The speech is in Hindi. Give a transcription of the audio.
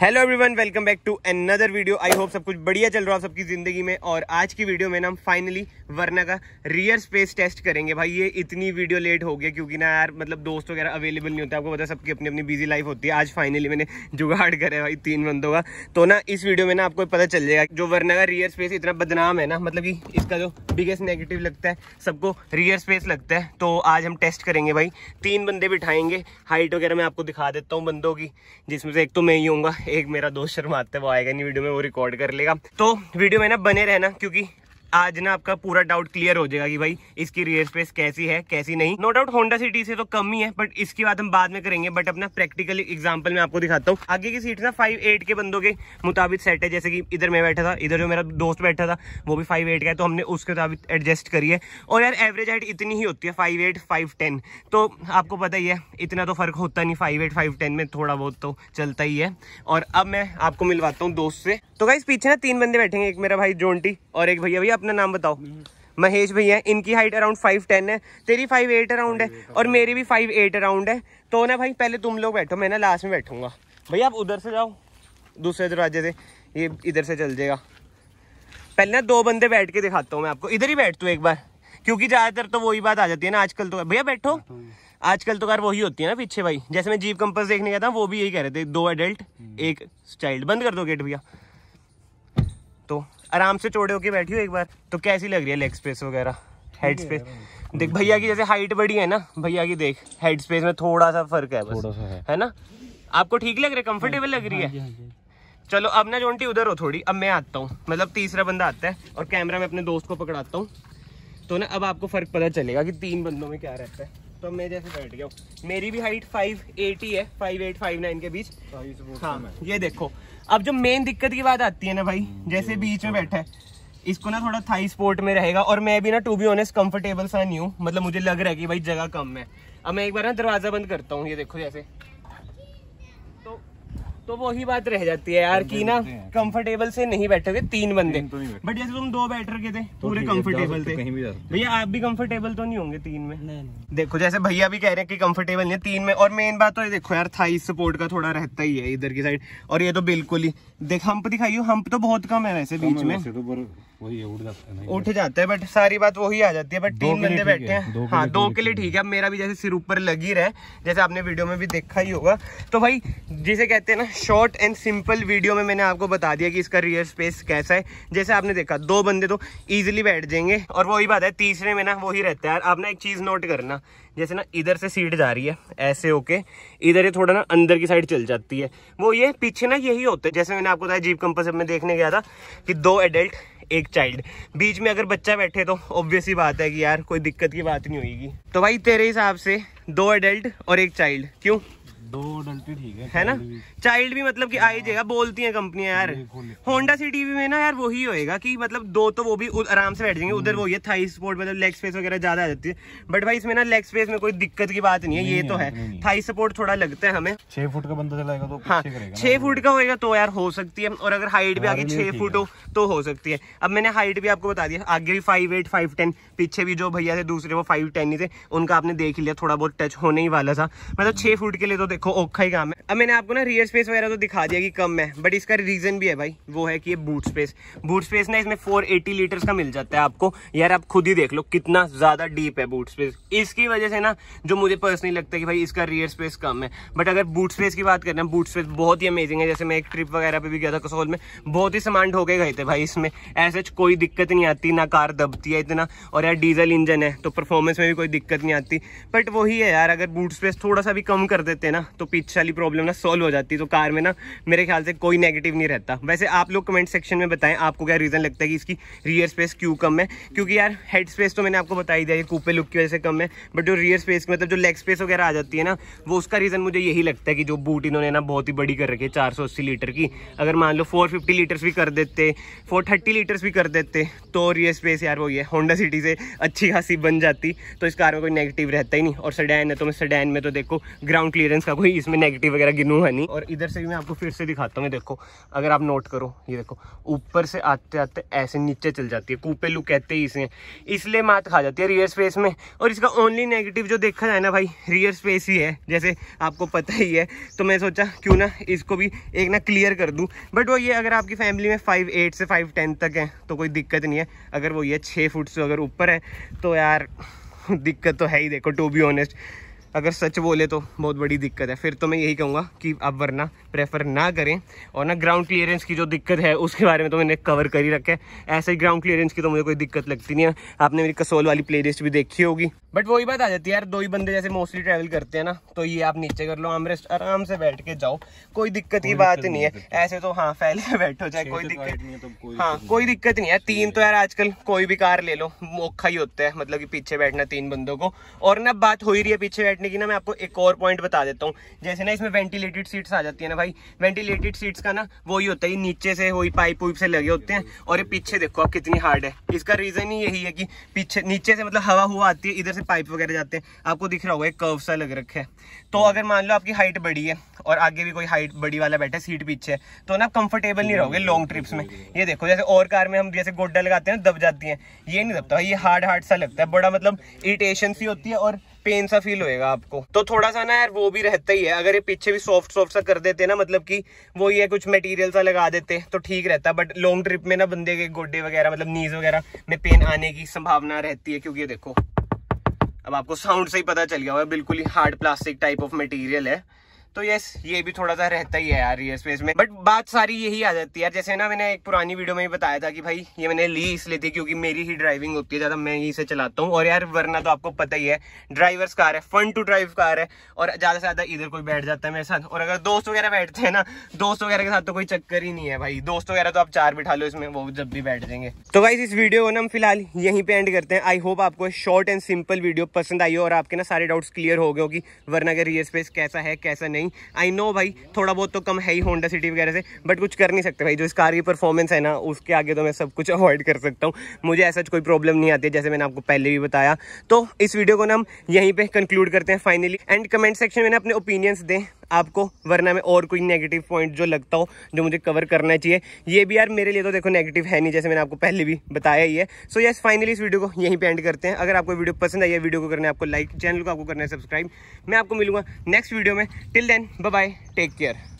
Hello everyone welcome back to another video I hope सब कुछ बढ़िया चल रहा हो सबकी ज़िंदगी में और आज की वीडियो में ना हम फाइनली वरना का रियर स्पेस टेस्ट करेंगे भाई ये इतनी वीडियो लेट हो गया क्योंकि ना यार मतलब दोस्त वगैरह अवेलेबल नहीं होते आपको पता सबकी अपनी अपनी बिजी लाइफ होती है आज फाइनली मैंने जुगाड़ करा है भाई तीन बंदों का तो ना इस वीडियो में ना आपको पता चल जाएगा जो वरना का रियर स्पेस इतना बदनाम है ना मतलब कि इसका जो बिगेस्ट नेगेटिव लगता है सबको रियर स्पेस लगता है तो आज हम टेस्ट करेंगे भाई तीन बंदे बिठाएंगे हाइट वगैरह मैं आपको दिखा देता हूँ बंदों की जिसमें से एक तो मैं ही हूँगा एक मेरा दोस्त शर्मा आता वो आएगा नहीं वीडियो में वो रिकॉर्ड कर लेगा तो वीडियो में ना बने रहना क्योंकि आज ना आपका पूरा डाउट क्लियर हो जाएगा कि भाई इसकी रियर स्पेस कैसी है कैसी नहीं नो डाउट होंडा सिटी से तो कम ही है बट इसकी बात हम बाद में करेंगे बट अपना प्रैक्टिकल एग्जाम्पल मैं आपको दिखाता हूँ आगे की सीट ना फाइव एट के बंदों के मुताबिक सेट है जैसे कि इधर मैं बैठा था इधर जो मेरा दोस्त बैठा था वो भी फाइव एट का है तो हमने उसके मुताबिक एडजस्ट करी है और यार एवरेज हाइट इतनी ही होती है फाइव एट फाइव टेन तो आपको पता ही है इतना तो फर्क होता नहीं फाइव एट फाइव टेन में थोड़ा बहुत तो चलता ही है और अब मैं आपको मिलवाता हूँ दोस्त से तो भाई पीछे ना तीन बंदे बैठेंगे एक मेरा भाई जोंटी और एक भैया भैया अपना नाम बताओ महेश भैया इनकी हाइट अराउंड फाइव टेन है तेरी फाइव एट अराउंड है और मेरी भी फाइव एट अराउंड है तो ना भाई पहले तुम लोग बैठो मैं ना लास्ट में बैठूंगा भैया आप उधर से जाओ दूसरे दरवाजे से ये इधर से चल जाएगा पहले ना दो बंदे बैठ के दिखाता हूँ मैं आपको इधर ही बैठ तू एक बार क्योंकि ज़्यादातर तो वही बात आ जाती है ना आजकल तो भैया बैठो आजकल तो कार वही होती है ना पीछे भाई जैसे मैं जीव कंपस देखने गया था वो भी यही कह रहे थे दो एडल्ट एक चाइल्ड बंद कर दो गेट भैया तो आराम से चौड़े होके बैठी हो एक बार तो कैसी लग रही है लेग स्पेस वगैरह हेड स्पेस देख भैया की जैसे हाइट बड़ी है ना भैया की देख हेड स्पेस में थोड़ा सा फर्क है बस है।, है ना आपको ठीक लग रहा है कंफर्टेबल लग रही है हाँ हाँ हाँ चलो अब ना जोटी उधर हो थोड़ी अब मैं आता हूँ मतलब तीसरा बंदा आता है और कैमरा में अपने दोस्त को पकड़ाता हूँ तो ना अब आपको फर्क पता चलेगा कि तीन बंदों में क्या रहता है तो मैं जैसे बैठ गया मेरी भी हाइट 580 है 58 के बीच तो हाँ ये देखो अब जो मेन दिक्कत की बात आती है ना भाई हम्म, जैसे बीच में तो बैठा है इसको ना थोड़ा थाई स्पोर्ट में रहेगा और मैं भी ना टू बी ऑनेस्ट कंफर्टेबल सा नहीं हूँ मतलब मुझे लग रहा है कि भाई जगह कम है अब मैं एक बार ना दरवाजा बंद करता हूँ ये देखो जैसे तो वही बात रह जाती है यार तो की ना कंफर्टेबल से नहीं बैठे थे तीन बंदे तो बट जैसे तुम दो बैठ रखे थे तो पूरे कंफर्टेबल थे भैया आप भी कंफर्टेबल तो नहीं होंगे तीन में देखो जैसे भैया भी कह रहे हैं कि कंफर्टेबल नहीं है तीन में और मेन बात तो ये देखो यार थाई सपोर्ट का थोड़ा रहता ही है इधर की साइड और ये तो बिल्कुल ही देख हम्प दिखाइयो हम्प तो बहुत कम है वैसे हाँ, बीच में वही उठ जाता है बट सारी बात वही आ जाती है बट तीन बंदे बैठे हैं हाँ दो के हाँ, लिए ठीक है अब मेरा भी जैसे सिर ऊपर लग ही रहा है जैसे आपने वीडियो में भी देखा ही होगा तो भाई जिसे कहते हैं ना शॉर्ट एंड सिंपल वीडियो में मैंने आपको बता दिया कि इसका रियर स्पेस कैसा है जैसे आपने देखा दो बंदे तो ईजिली बैठ जाएंगे और वही बात है तीसरे में ना वही रहता है यार आप ना एक चीज़ नोट करना जैसे ना इधर से सीट जा रही है ऐसे होके इधर ये थोड़ा ना अंदर की साइड चल जाती है वो ये पीछे ना यही होता है जैसे मैंने आपको बताया जीप कंपस में देखने गया था कि दो एडल्ट एक चाइल्ड बीच में अगर बच्चा बैठे तो ऑब्वियसली बात है कि यार कोई दिक्कत की बात नहीं होगी तो भाई तेरे हिसाब से दो एडल्ट और एक चाइल्ड क्यों दो डल्टी ठीक है है ना चाइल्ड भी मतलब कि आ ही हाँ। जाएगा बोलती हैं कंपनियां यार होंडा सिटी भी में ना यार वही होएगा कि मतलब दो तो वो भी आराम से बैठ जाएंगे उधर हम्म। वो ये थाई सपोर्ट मतलब लेग स्पेस वगैरह ज्यादा आ जाती है बट भाई इसमें ना लेग स्पेस में कोई दिक्कत की बात नहीं है ये तो है थाई सपोर्ट थोड़ा लगता है हमें छह फुट का बंदा चलाएगा तो हाँ छह फुट का होगा तो यार हो सकती है और अगर हाइट भी आगे छह फुट हो तो हो सकती है अब मैंने हाइट भी आपको बता दिया आगे भी फाइव एट फाइव टेन पीछे भी जो भैया थे दूसरे वो फाइव टेन ही थे उनका आपने देख लिया थोड़ा बहुत टच होने ही वाला था मतलब छह फुट के लिए तो देखो औखा ही काम है अब मैंने आपको ना रियर स्पेस वगैरह तो दिखा दिया कि कम है बट इसका रीज़न भी है भाई वो है कि ये बूट स्पेस बूट स्पेस ना इसमें 480 लीटर्स का मिल जाता है आपको यार आप खुद ही देख लो कितना ज़्यादा डीप है बूट स्पेस इसकी वजह से ना जो मुझे पर्सनली लगता है कि भाई इसका रियर स्पेस कम है बट अगर बूट स्पेस की बात करें बूट स्पेस बहुत ही अमेजिंग है जैसे मैं एक ट्रिप वगैरह पर भी गया था कसोल में बहुत ही सामान ढोके गए थे भाई इसमें ऐसे कोई दिक्कत नहीं आती ना कार दबती है इतना और यार डीजल इंजन है तो परफॉर्मेंस में भी कोई दिक्कत नहीं आती बट वही है यार अगर बूट स्पेस थोड़ा सा भी कम कर देते ना तो पीछे वाली प्रॉब्लम ना सॉल्व हो जाती है तो कार में ना मेरे ख्याल से कोई नेगेटिव नहीं रहता वैसे आप लोग कमेंट सेक्शन में बताएं आपको क्या रीज़न लगता है कि इसकी रियर स्पेस क्यों कम है क्योंकि यार हेड स्पेस तो मैंने आपको बता ही दिया ये कूपे लुक की वजह से कम है बट जो रियर स्पेस मतलब जो लेग स्पेस वगैरह आ जाती है ना वो उसका रीज़न मुझे यही लगता है कि जो बूट इन्होंने ना बहुत ही बड़ी कर रखी है चार लीटर की अगर मान लो फोर लीटर्स भी कर देते फोर लीटर्स भी कर देते तो रियर स्पेस यार वही है होंडा सिटी से अच्छी खासी बन जाती तो इस कार में कोई नेगेटिव रहता ही नहीं और सडैन है तो मैं सडैन में तो देखो ग्राउंड क्लियरेंस का खराब इसमें नेगेटिव वगैरह है नहीं और इधर से भी मैं आपको फिर से दिखाता हूँ देखो अगर आप नोट करो ये देखो ऊपर से आते आते ऐसे नीचे चल जाती है कूपे लू कहते ही इसे इसलिए मात खा जाती है रियर स्पेस में और इसका ओनली नेगेटिव जो देखा जाए ना भाई रियर स्पेस ही है जैसे आपको पता ही है तो मैं सोचा क्यों ना इसको भी एक ना क्लियर कर दूँ बट वो ये अगर आपकी फैमिली में फाइव एट से फाइव टेन तक है तो कोई दिक्कत नहीं है अगर वो ये छः फुट से अगर ऊपर है तो यार दिक्कत तो है ही देखो टू बी ऑनेस्ट अगर सच बोले तो बहुत बड़ी दिक्कत है फिर तो मैं यही कहूँगा कि आप वरना प्रेफर ना करें और ना ग्राउंड क्लियरेंस की जो दिक्कत है उसके बारे में तो मैंने कवर कर ही रखा है ऐसे ही ग्राउंड क्लियरेंस की तो मुझे कोई दिक्कत लगती नहीं है आपने मेरी कसोल वाली प्ले भी देखी होगी बट वही बात आ जाती है यार दो ही बंदे जैसे मोस्टली ट्रैवल करते हैं ना तो ये आप नीचे कर लो आमरेस्ट आराम से बैठ के जाओ कोई दिक्कत की बात नहीं है तो। ऐसे तो हाँ फैले बैठो चाहे कोई तो दिक्कत तो हाँ कोई दिक्कत नहीं है तीन तो यार आजकल कोई भी कार ले लो औखा ही होता है मतलब कि पीछे बैठना तीन बंदों को और ना बात हो ही रही है पीछे बैठने की ना मैं आपको एक और पॉइंट बता देता हूँ जैसे ना इसमें वेंटिलेटेड सीट्स आ जाती है ना भाई वेंटिलेटेड सीट्स का ना वो ही होता है नीचे से वही पाइप वाइप से लगे होते हैं और ये पीछे देखो आप कितनी हार्ड है इसका रीज़न ही यही है कि पीछे नीचे से मतलब हवा हुआ आती है इधर से पाइप वगैरह जाते हैं आपको दिख रहा होगा एक कर्व सा लग रखे तो हाँ। अगर मान लो आपकी हाइट बड़ी है और आगे भी कोई हाइट बड़ी वाला बैठा सीट पीछे तो ना कंफर्टेबल नहीं रहोगे लॉन्ग ट्रिप्स में ये देखो जैसे और कार में हम जैसे गोड्डा लगाते हैं दब जाती है ये नहीं दबता ये हार्ड हार्ड सा लगता है बड़ा मतलब इरिटेशन सी होती है और पेन सा फील होएगा आपको तो थोड़ा सा ना यार वो भी रहता ही है अगर ये पीछे भी सॉफ्ट सॉफ्ट सा कर देते ना मतलब कि वो ये कुछ मटेरियल सा लगा देते तो ठीक रहता बट लॉन्ग ट्रिप में ना बंदे के गोडे वगैरह मतलब नीज वगैरह में पेन आने की संभावना रहती है क्योंकि देखो अब आपको साउंड से ही पता चल गया हुआ है बिल्कुल ही hard plastic type of material है तो यस ये भी थोड़ा सा रहता ही है यार ये स्पेस में बट बात सारी यही आ जाती है यार जैसे ना मैंने एक पुरानी वीडियो में ही बताया था कि भाई ये मैंने ली इसलिए थी क्योंकि मेरी ही ड्राइविंग होती है ज़्यादा मैं ही से चलाता हूँ और यार वरना तो आपको पता ही है ड्राइवर्स कार है फन टू ड्राइव कार है और ज़्यादा से ज़्यादा इधर कोई बैठ जाता है मेरे साथ और अगर दोस्त वगैरह बैठते हैं ना दोस्त वगैरह के साथ तो कोई चक्कर ही नहीं है भाई दोस्त वगैरह तो आप चार बिठा लो इसमें वो जब भी बैठ जाएंगे तो भाई इस वीडियो को ना हम फिलहाल यहीं पर एंड करते हैं आई होप आपको शॉर्ट एंड सिंपल वीडियो पसंद आई हो और आपके ना सारे डाउट्स क्लियर हो गए होगी वरना अगर रियर स्पेस कैसा है कैसा नहीं नहीं आई नो भाई थोड़ा बहुत तो कम है ही होंडा सिटी वगैरह से बट कुछ कर नहीं सकते भाई जो इस कार की परफॉर्मेंस है ना उसके आगे तो मैं सब कुछ अवॉइड कर सकता हूँ मुझे ऐसा कोई प्रॉब्लम नहीं आती है जैसे मैंने आपको पहले भी बताया तो इस वीडियो को ना हम यहीं पर कंक्लूड करते हैं फाइनली एंड कमेंट सेक्शन में ना अपने ओपिनियंस दें आपको वरना मैं और कोई नेगेटिव पॉइंट जो लगता हो जो मुझे कवर करना चाहिए ये भी यार मेरे लिए तो देखो नेगेटिव है नहीं जैसे मैंने आपको पहले भी बताया ही है सो यस फाइनली इस वीडियो को यहीं पे एंड करते हैं अगर आपको वीडियो पसंद आई है वीडियो को करना है आपको लाइक चैनल को आपको करना है सब्सक्राइब मैं आपको मिलूंगा नेक्स्ट वीडियो में till then bye take care